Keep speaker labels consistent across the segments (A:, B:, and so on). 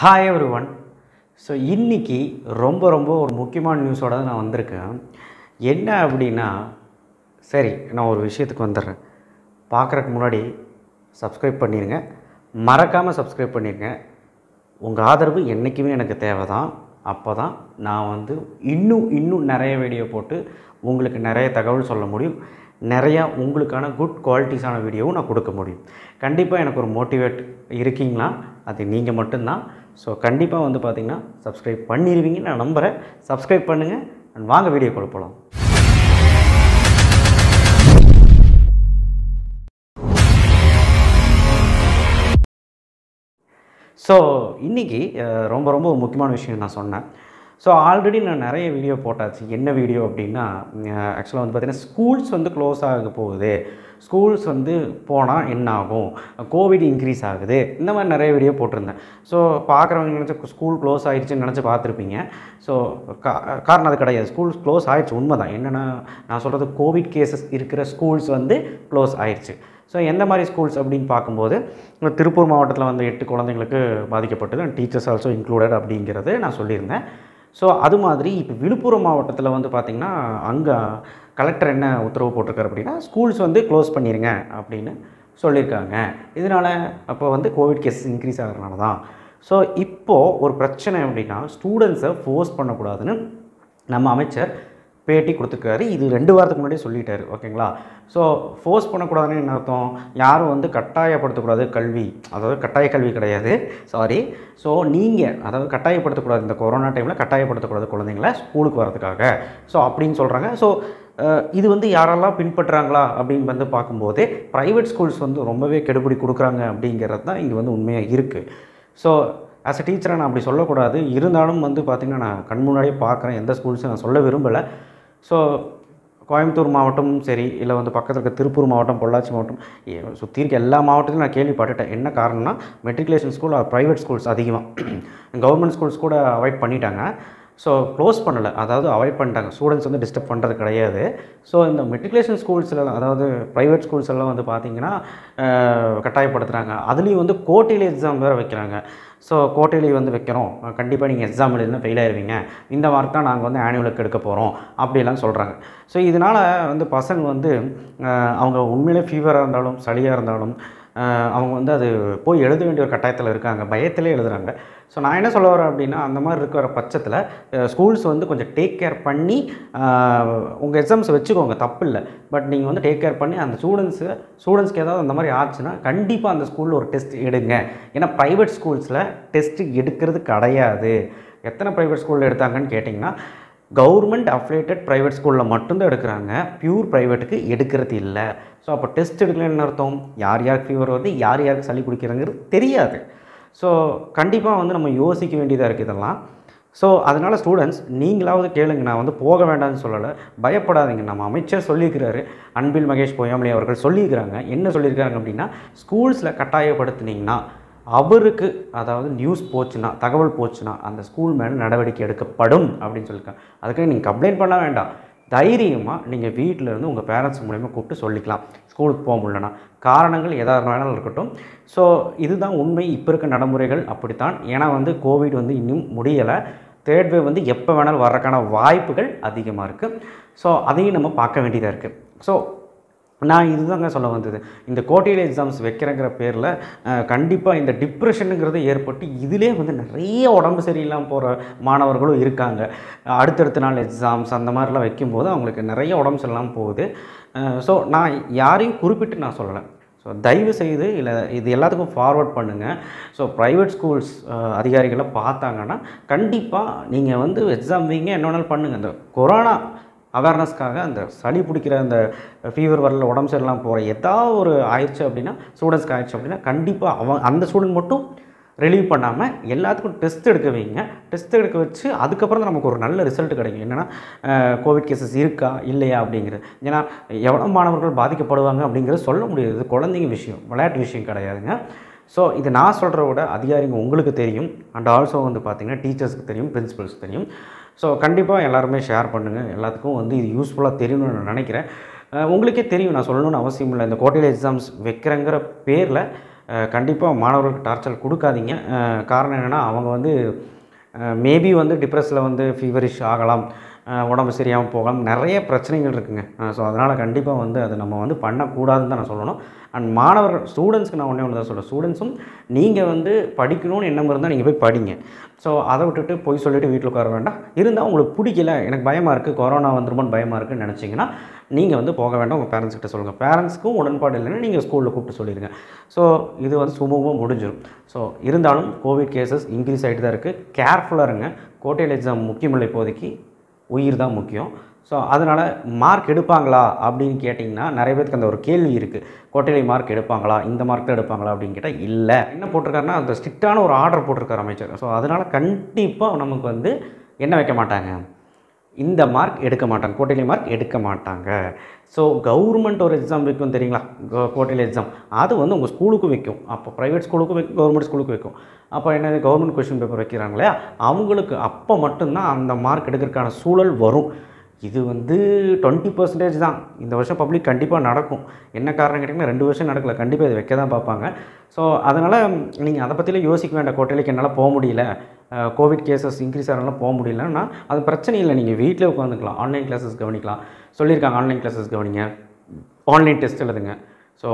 A: hi every one so இன்றைக்கி ரொம்ப ரொம்ப ஒரு முக்கியமான நியூஸோட தான் நான் வந்திருக்கேன் என்ன அப்படின்னா சரி நான் ஒரு விஷயத்துக்கு வந்துடுறேன் பார்க்குறக்கு முன்னாடி சப்ஸ்கிரைப் பண்ணிடுங்க மறக்காமல் சப்ஸ்கிரைப் பண்ணிடுங்க உங்கள் ஆதரவு என்றைக்குமே எனக்கு தேவை தான் அப்போ தான் நான் வந்து இன்னும் இன்னும் நிறைய வீடியோ போட்டு உங்களுக்கு நிறைய தகவல் சொல்ல முடியும் நிறையா உங்களுக்கான குட் குவாலிட்டிஸான வீடியோவும் நான் கொடுக்க முடியும் கண்டிப்பாக எனக்கு ஒரு மோட்டிவேட் இருக்கீங்களா அது நீங்கள் மட்டும்தான் ஸோ கண்டிப்பாக வந்து பார்த்திங்கன்னா சப்ஸ்கிரைப் பண்ணிடுவீங்க நான் நம்புகிறேன் சப்ஸ்கிரைப் பண்ணுங்கள் அண்ட் வாங்க வீடியோ போகலாம் ஸோ இன்றைக்கி ரொம்ப ரொம்ப முக்கியமான விஷயம் நான் சொன்னேன் ஸோ ஆல்ரெடி நான் நிறைய வீடியோ போட்டாச்சு என்ன வீடியோ அப்படின்னா ஆக்சுவலாக வந்து பார்த்திங்கன்னா ஸ்கூல்ஸ் வந்து க்ளோஸ் ஆக போகுது ஸ்கூல்ஸ் வந்து போனால் என்ன ஆகும் கோவிட் இன்க்ரீஸ் ஆகுது இந்த மாதிரி நிறைய வீடியோ போட்டிருந்தேன் ஸோ பார்க்குறவங்க நினச்சி ஸ்கூல் க்ளோஸ் ஆகிடுச்சுன்னு நினச்சி பார்த்துருப்பீங்க ஸோ கா காரணம் அது கிடையாது ஸ்கூல் க்ளோஸ் ஆகிடுச்சு உண்மை தான் என்னென்னா நான் சொல்கிறது கோவிட் கேசஸ் இருக்கிற ஸ்கூல்ஸ் வந்து க்ளோஸ் ஆகிடுச்சு ஸோ எந்த மாதிரி ஸ்கூல்ஸ் அப்படின்னு பார்க்கும்போது திருப்பூர் மாவட்டத்தில் வந்து எட்டு குழந்தைங்களுக்கு பாதிக்கப்பட்டது அண்ட் டீச்சர்ஸ் ஆல்சோ இன்க்ளூடட் அப்படிங்கிறது நான் சொல்லியிருந்தேன் ஸோ அது மாதிரி இப்போ விழுப்புரம் மாவட்டத்தில் வந்து பார்த்திங்கன்னா அங்கே கலெக்டர் என்ன உத்தரவு போட்டிருக்காரு அப்படின்னா ஸ்கூல்ஸ் வந்து க்ளோஸ் பண்ணிடுங்க அப்படின்னு சொல்லியிருக்காங்க இதனால் அப்போ வந்து கோவிட் கேஸ் இன்க்ரீஸ் ஆகிறதுனால தான் ஸோ இப்போது ஒரு பிரச்சனை அப்படின்னா ஸ்டூடெண்ட்ஸை ஃபோர்ஸ் பண்ணக்கூடாதுன்னு நம்ம அமைச்சர் பேட்டி கொடுத்துருக்காரு இது ரெண்டு வாரத்துக்கு முன்னாடியே சொல்லிட்டாரு ஓகேங்களா ஸோ ஃபோர்ஸ் பண்ணக்கூடாதுன்னு என்ன அர்த்தம் யாரும் வந்து கட்டாயப்படுத்தக்கூடாது கல்வி அதாவது கட்டாய கல்வி கிடையாது சாரி ஸோ நீங்கள் அதாவது கட்டாயப்படுத்தக்கூடாது இந்த கொரோனா டைமில் கட்டாயப்படுத்தக்கூடாது குழந்தைங்கள ஸ்கூலுக்கு வரதுக்காக ஸோ அப்படின்னு சொல்கிறாங்க ஸோ இது வந்து யாரெல்லாம் பின்பற்றுறாங்களா அப்படின்னு வந்து பார்க்கும்போது ப்ரைவேட் ஸ்கூல்ஸ் வந்து ரொம்பவே கெடுபிடி கொடுக்குறாங்க அப்படிங்கிறது தான் இங்கே வந்து உண்மையாக இருக்குது ஸோ ஆஸ் அ டீச்சரை நான் அப்படி சொல்லக்கூடாது இருந்தாலும் வந்து பார்த்திங்கன்னா நான் கண் முன்னாடியே பார்க்குறேன் எந்த ஸ்கூல்ஸும் நான் சொல்ல விரும்பலை ஸோ கோயம்புத்தூர் மாவட்டமும் சரி இல்லை வந்து பக்கத்தில் இருக்க திருப்பூர் மாவட்டம் பொள்ளாச்சி மாவட்டம் சுற்றி இருக்க எல்லா மாவட்டத்திலும் நான் கேள்விப்பட்டுட்டேன் என்ன காரணம்னா மெட்ரிகுலேஷன் ஸ்கூல் ப்ரைவேட் ஸ்கூல்ஸ் அதிகமாக கவர்மெண்ட் ஸ்கூல்ஸ் கூட அவாய்ட் பண்ணிட்டாங்க ஸோ க்ளோஸ் பண்ணலை அதாவது அவாய்ட் பண்ணிட்டாங்க ஸ்டூடெண்ட்ஸ் வந்து டிஸ்டர்ப் பண்ணுறது கிடையாது ஸோ இந்த மெட்ரிகுலேஷன் ஸ்கூல்ஸ்லாம் அதாவது ப்ரைவேட் ஸ்கூல்ஸ் எல்லாம் வந்து பார்த்திங்கன்னா கட்டாயப்படுத்துகிறாங்க அதுலேயும் வந்து கோட்டையில் எக்ஸாம் வேறு வைக்கிறாங்க ஸோ கோட்டையிலேயே வந்து வைக்கிறோம் கண்டிப்பாக நீங்கள் எக்ஸாம் இருந்தால் ஃபெயில் ஆயிடுவீங்க இந்த மார்க் தான் நாங்கள் வந்து ஆனுவலுக்கு எடுக்க போகிறோம் அப்படிலாம் சொல்கிறாங்க ஸோ இதனால் வந்து பசங்க வந்து அவங்க உண்மையிலே ஃபீவராக இருந்தாலும் சளியாக இருந்தாலும் அவங்க வந்து அது போய் எழுத வேண்டிய ஒரு கட்டாயத்தில் இருக்காங்க பயத்திலே எழுதுகிறாங்க ஸோ நான் என்ன சொல்ல வரேன் அப்படின்னா அந்த மாதிரி இருக்கிற பட்சத்தில் ஸ்கூல்ஸ் வந்து கொஞ்சம் டேக் கேர் பண்ணி உங்கள் எக்ஸாம்ஸ் வச்சுக்கோங்க தப்பு இல்லை பட் நீங்கள் வந்து டேக் கேர் பண்ணி அந்த ஸ்டூடெண்ட்ஸு ஸ்டூடெண்ட்ஸ்க்கு ஏதாவது அந்த மாதிரி ஆச்சுன்னா கண்டிப்பாக அந்த ஸ்கூலில் ஒரு டெஸ்ட் எடுங்க ஏன்னா ப்ரைவேட் ஸ்கூல்ஸில் டெஸ்ட்டு எடுக்கிறது கிடையாது எத்தனை ப்ரைவேட் ஸ்கூலில் எடுத்தாங்கன்னு கேட்டிங்கன்னா கவர்மெண்ட் அஃபிலேட்டட் ப்ரைவேட் ஸ்கூலில் மட்டும்தான் எடுக்கிறாங்க ப்யூர் ப்ரைவேட்டுக்கு எடுக்கிறது இல்லை ஸோ அப்போ டெஸ்ட் என்ன அர்த்தம் யார் யாருக்கு ஃபீவர் வருது யார் யாருக்கு சளி பிடிக்கிறாங்கிறது தெரியாது ஸோ கண்டிப்பாக வந்து நம்ம யோசிக்க வேண்டியதாக இருக்குது இதெல்லாம் ஸோ அதனால் ஸ்டூடெண்ட்ஸ் நீங்களாவது கேளுங்க நான் வந்து போக வேண்டாம்னு சொல்லலை பயப்படாதீங்க நம்ம அமைச்சர் சொல்லியிருக்கிறாரு அன்பில் மகேஷ் பொய்யாமலி அவர்கள் சொல்லியிருக்கிறாங்க என்ன சொல்லியிருக்கிறாங்க அப்படின்னா ஸ்கூல்ஸில் கட்டாயப்படுத்துனீங்கன்னா அவருக்கு அதாவது நியூஸ் போச்சுன்னா தகவல் போச்சுன்னா அந்த ஸ்கூல் மேலே நடவடிக்கை எடுக்கப்படும் அப்படின்னு சொல்லியிருக்காங்க அதுக்காக நீங்கள் கம்ப்ளைண்ட் பண்ண வேண்டாம் தைரியமாக நீங்கள் வீட்டில் இருந்து உங்கள் பேரண்ட்ஸ் மூலிமா கூப்பிட்டு சொல்லிக்கலாம் ஸ்கூலுக்கு போக முடியலன்னா காரணங்கள் எதாக இருந்தாலும் இருக்கட்டும் ஸோ இதுதான் உண்மை இப்போ இருக்க நடைமுறைகள் அப்படித்தான் ஏன்னா வந்து கோவிட் வந்து இன்னும் முடியலை தேர்ட் வேவ் வந்து எப்போ வேணாலும் வர்றதுக்கான வாய்ப்புகள் அதிகமாக இருக்குது ஸோ அதையும் நம்ம பார்க்க வேண்டியதாக இருக்குது ஸோ நான் இதுதாங்க சொல்ல வந்தது இந்த கோட்டையில் எக்ஸாம்ஸ் வைக்கிறங்கிற பேரில் கண்டிப்பாக இந்த டிப்ரெஷனுங்கிறது ஏற்பட்டு இதிலே வந்து நிறைய உடம்பு சரியில்லாமல் போகிற மாணவர்களும் இருக்காங்க அடுத்தடுத்த நாள் எக்ஸாம்ஸ் அந்த மாதிரிலாம் வைக்கும்போது அவங்களுக்கு நிறைய உடம்பு சரியில்லாமல் போகுது ஸோ நான் யாரையும் குறிப்பிட்டு நான் சொல்லலை ஸோ தயவு செய்து இல்லை இது எல்லாத்துக்கும் ஃபார்வர்ட் பண்ணுங்கள் ஸோ ப்ரைவேட் ஸ்கூல்ஸ் அதிகாரிகளை பார்த்தாங்கன்னா கண்டிப்பாக நீங்கள் வந்து எக்ஸாம் வீங்க என்ன வேணாலும் பண்ணுங்கள் இந்த கொரோனா அவேர்னஸ்க்காக அந்த சளி பிடிக்கிற அந்த ஃபீவர் வரல உடம்பு சரியில்லாமல் போகிற ஏதாவது ஒரு ஆயிடுச்சு அப்படின்னா ஸ்டூடெண்ட்ஸ்க்கு ஆயிடுச்சு அப்படின்னா கண்டிப்பாக அவன் அந்த ஸ்டூடெண்ட் மட்டும் ரிலீவ் பண்ணாமல் எல்லாத்துக்கும் டெஸ்ட் எடுக்க வைங்க டெஸ்ட் எடுக்க வச்சு அதுக்கப்புறம் தான் நமக்கு ஒரு நல்ல ரிசல்ட் கிடைக்கும் என்னென்னா கோவிட் கேசஸ் இருக்கா இல்லையா அப்படிங்கிறது ஏன்னா எவ்வளோ மாணவர்கள் பாதிக்கப்படுவாங்க அப்படிங்கிறது சொல்ல முடியாது குழந்தைங்க விஷயம் விளையாட்டு விஷயம் கிடையாதுங்க ஸோ இது நான் சொல்கிறத விட அதிகாரிங்க உங்களுக்கு தெரியும் அண்ட் ஆல்சோ வந்து பார்த்திங்கன்னா டீச்சர்ஸ்க்கு தெரியும் பிரின்ஸிபல்ஸ்க்கு தெரியும் ஸோ கண்டிப்பாக எல்லாருமே ஷேர் பண்ணுங்கள் எல்லாத்துக்கும் வந்து இது யூஸ்ஃபுல்லாக தெரியணும்னு நான் நினைக்கிறேன் உங்களுக்கே தெரியும் நான் சொல்லணும்னு அவசியம் இல்லை இந்த கோட்டையில் எக்ஸாம்ஸ் வைக்கிறேங்கிற பேரில் கண்டிப்பாக மாணவர்களுக்கு டார்ச்சர் கொடுக்காதீங்க காரணம் என்னென்னா அவங்க வந்து மேபி வந்து டிப்ரெஸில் வந்து ஃபீவரிஷ் ஆகலாம் உடம்பு சரியாமல் போகலாம் நிறைய பிரச்சனைகள் இருக்குங்க ஸோ அதனால் கண்டிப்பாக வந்து அதை நம்ம வந்து பண்ணக்கூடாதுன்னு தான் நான் சொல்லணும் அண்ட் மாணவர்கள் ஸ்டூடெண்ட்ஸ்க்கு நான் ஒன்றே ஒன்று தான் சொல்கிறேன் ஸ்டூடெண்ட்ஸும் நீங்கள் வந்து படிக்கணும்னு எண்ணம் இருந்தால் நீங்கள் போய் படிங்க ஸோ அதை விட்டுட்டு போய் சொல்லிவிட்டு வீட்டில் உட்கார வேண்டாம் இருந்தால் உங்களுக்கு பிடிக்கல எனக்கு பயமாக இருக்குது கொரோனா வந்துருமோன்னு பயமாக இருக்குன்னு நினச்சிங்கன்னா நீங்கள் வந்து போக வேண்டாம் உங்கள் பேரண்ட்ஸ் கிட்ட சொல்லுங்கள் பேரண்ட்ஸ்க்கும் உடன்பாடு இல்லைன்னா நீங்கள் ஸ்கூலில் கூப்பிட்டு சொல்லிடுங்க ஸோ இது வந்து சுமூகமாக முடிஞ்சிடும் ஸோ இருந்தாலும் கோவிட் கேசஸ் இன்க்ரீஸ் ஆகிட்டு தான் இருக்குது கேர்ஃபுல்லாக இருங்க கோட்டையில் எக்ஸாம் முக்கியமில்லை இப்போதைக்கு உயிர் தான் முக்கியம் ஸோ அதனால் மார்க் எடுப்பாங்களா அப்படின்னு கேட்டிங்கன்னா நிறைய பேருக்கு அந்த ஒரு கேள்வி இருக்குது கோட்டையிலை மார்க் எடுப்பாங்களா இந்த மார்க் தான் எடுப்பாங்களா அப்படின்னு கேட்டால் இல்லை என்ன போட்டிருக்காருன்னா அந்த ஸ்ட்ரிக்டான ஒரு ஆர்டர் போட்டிருக்கார் அமைச்சர் ஸோ அதனால் கண்டிப்பாக நமக்கு வந்து என்ன வைக்க மாட்டாங்க இந்த மார்க் எடுக்க மாட்டாங்க கோட்டையிலை மார்க் எடுக்க மாட்டாங்க ஸோ கவர்மெண்ட் ஒரு எக்ஸாம் வைக்கும் தெரியுங்களா கோட்டையில் எக்ஸாம் அது வந்து உங்கள் ஸ்கூலுக்கும் வைக்கும் அப்போ ப்ரைவேட் ஸ்கூலுக்கும் வைக்கும் கவர்மெண்ட் ஸ்கூலுக்கும் வைக்கும் அப்போ என்ன கவர்மெண்ட் கொஷின் பேப்பர் வைக்கிறாங்களே அவங்களுக்கு அப்போ மட்டும்தான் அந்த மார்க் எடுக்கிறதுக்கான சூழல் வரும் இது வந்து டுவெண்ட்டி பர்சன்டேஜ் தான் இந்த வருஷம் பப்ளிக் கண்டிப்பாக நடக்கும் என்ன காரணம் கேட்டிங்கன்னா ரெண்டு வருஷம் நடக்கல கண்டிப்பாக இது வைக்க தான் பார்ப்பாங்க ஸோ அதனால் நீங்கள் அதை பற்றிலாம் யோசிக்க வேண்டாம் கோட்டையிலுக்கு என்னால் போக முடியல கோவிட் கேசஸ் இன்க்ரீஸ் ஆகிறனால போக முடியலன்னா அது பிரச்சனை இல்லை நீங்கள் வீட்டில் உட்காந்துக்கலாம் ஆன்லைன் கிளாஸஸ் கவனிக்கலாம் சொல்லியிருக்காங்க ஆன்லைன் கிளாஸஸ் கவனிங்க ஆன்லைன் டெஸ்ட் எழுதுங்க ஸோ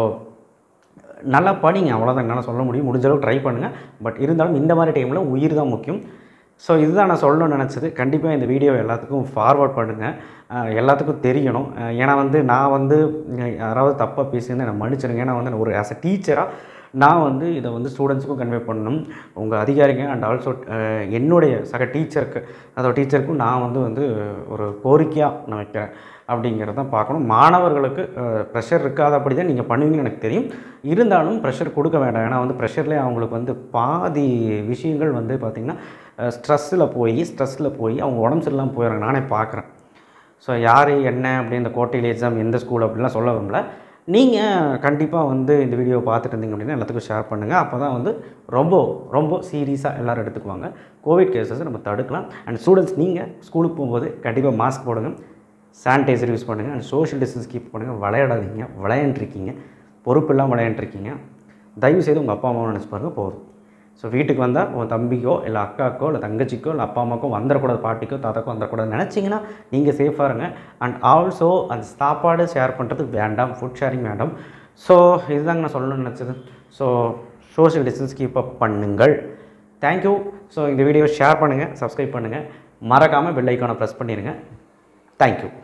A: நல்லா படிங்க அவ்வளோதான் என்னால் சொல்ல முடியும் முடிஞ்சளவுக்கு ட்ரை பண்ணுங்கள் பட் இருந்தாலும் இந்த மாதிரி டைமில் உயிர் தான் முக்கியம் ஸோ இதுதான் நான் சொல்லணும்னு நினச்சது கண்டிப்பாக இந்த வீடியோவை எல்லாத்துக்கும் ஃபார்வர்ட் பண்ணுங்கள் எல்லாத்துக்கும் தெரியணும் ஏன்னா வந்து நான் வந்து யாராவது தப்பாக பேசியிருந்தேன் என்னை மன்னிச்சிருங்க ஏன்னா வந்து ஒரு ஆஸ் அ டீச்சராக நான் வந்து இதை வந்து ஸ்டூடெண்ட்ஸுக்கும் கன்வே பண்ணணும் உங்கள் அதிகாரிங்க அண்ட் ஆல்சோ என்னுடைய சக டீச்சருக்கு அதோட டீச்சருக்கும் நான் வந்து வந்து ஒரு கோரிக்கையாக நான் வைக்கிறேன் அப்படிங்கிறத பார்க்கணும் மாணவர்களுக்கு ப்ரெஷர் அப்படி தான் நீங்கள் பண்ணுவீங்கன்னு எனக்கு தெரியும் இருந்தாலும் ப்ரெஷர் கொடுக்க வேண்டாம் ஏன்னா வந்து ப்ரெஷர்லேயே அவங்களுக்கு வந்து பாதி விஷயங்கள் வந்து பார்த்திங்கன்னா ஸ்ட்ரெஸ்ஸில் போய் ஸ்ட்ரெஸ்ஸில் போய் அவங்க உடம்பு சரியில்லாமல் போயிடுறாங்க நானே பார்க்குறேன் ஸோ யார் என்ன அப்படி இந்த கோட்டையில் எக்ஸாம் எந்த ஸ்கூல் அப்படிலாம் சொல்ல விரும்பல நீங்கள் கண்டிப்பாக வந்து இந்த வீடியோ பார்த்துட்டு இருந்தீங்க அப்படின்னா எல்லாத்துக்கும் ஷேர் பண்ணுங்கள் அப்போ தான் வந்து ரொம்ப ரொம்ப சீரியஸாக எல்லோரும் எடுத்துக்குவாங்க கோவிட் கேசஸ் நம்ம தடுக்கலாம் அண்ட் ஸ்டூடெண்ட்ஸ் நீங்கள் ஸ்கூலுக்கு போகும்போது கண்டிப்பாக மாஸ்க் போடுங்க சானிடைசர் யூஸ் பண்ணுங்கள் அண்ட் சோஷியல் டிஸ்டன்ஸ் கீப் பண்ணுங்கள் விளையாடாதீங்க விளையாண்டுருக்கீங்க பொறுப்பு இல்லாமல் விளையாண்டுருக்கீங்க தயவுசெய்து உங்கள் அப்பா அம்மாவை நினச்சி பாருங்கள் போதும் ஸோ வீட்டுக்கு வந்தால் உங்கள் தம்பிக்கோ இல்லை அக்காக்கோ இல்லை தங்கச்சிக்கோ இல்லை அப்பா அம்மாக்கோ வந்துடக்கூடாது பாட்டிக்கோ தாத்தாக்கோ வந்துடக்கூடாது நினச்சிங்கன்னா நீங்கள் சேஃபாக இருங்க அண்ட் ஆல்சோ அந்த சாப்பாடு ஷேர் பண்ணுறது வேண்டாம் ஃபுட் ஷேரிங் வேண்டாம் ஸோ இதுதாங்க நான் சொல்லணும்னு நினச்சது so social distance keep up பண்ணுங்கள் தேங்க்யூ ஸோ இந்த வீடியோவை ஷேர் பண்ணுங்கள் சப்ஸ்கிரைப் பண்ணுங்கள் மறக்காமல் பெல் ஐக்கானை ப்ரெஸ் பண்ணிடுங்க தேங்க்யூ